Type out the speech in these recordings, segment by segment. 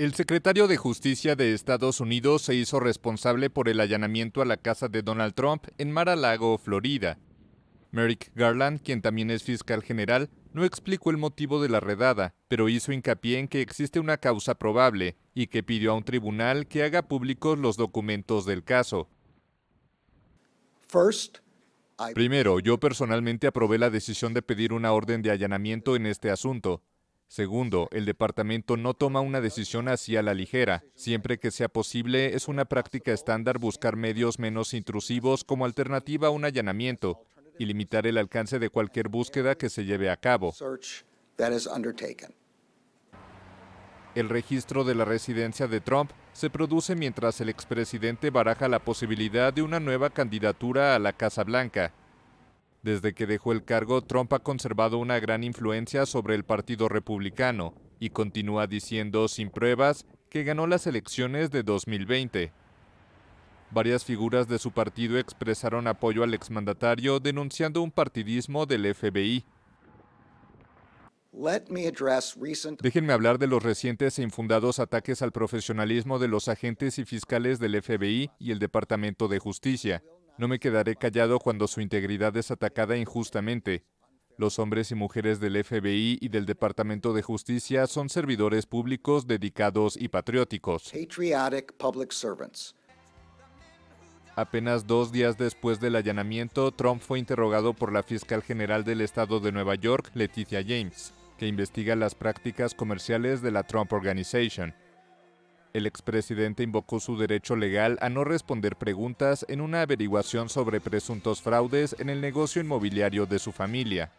El secretario de Justicia de Estados Unidos se hizo responsable por el allanamiento a la casa de Donald Trump en Mar-a-Lago, Florida. Merrick Garland, quien también es fiscal general, no explicó el motivo de la redada, pero hizo hincapié en que existe una causa probable y que pidió a un tribunal que haga públicos los documentos del caso. Primero, yo personalmente aprobé la decisión de pedir una orden de allanamiento en este asunto, Segundo, el departamento no toma una decisión así a la ligera. Siempre que sea posible, es una práctica estándar buscar medios menos intrusivos como alternativa a un allanamiento y limitar el alcance de cualquier búsqueda que se lleve a cabo. El registro de la residencia de Trump se produce mientras el expresidente baraja la posibilidad de una nueva candidatura a la Casa Blanca. Desde que dejó el cargo, Trump ha conservado una gran influencia sobre el Partido Republicano y continúa diciendo sin pruebas que ganó las elecciones de 2020. Varias figuras de su partido expresaron apoyo al exmandatario denunciando un partidismo del FBI. Déjenme hablar de los recientes e infundados ataques al profesionalismo de los agentes y fiscales del FBI y el Departamento de Justicia. No me quedaré callado cuando su integridad es atacada injustamente. Los hombres y mujeres del FBI y del Departamento de Justicia son servidores públicos dedicados y patrióticos. Apenas dos días después del allanamiento, Trump fue interrogado por la fiscal general del estado de Nueva York, Leticia James, que investiga las prácticas comerciales de la Trump Organization. El expresidente invocó su derecho legal a no responder preguntas en una averiguación sobre presuntos fraudes en el negocio inmobiliario de su familia.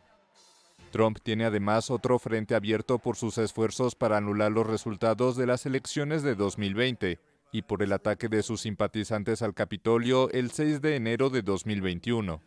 Trump tiene además otro frente abierto por sus esfuerzos para anular los resultados de las elecciones de 2020 y por el ataque de sus simpatizantes al Capitolio el 6 de enero de 2021.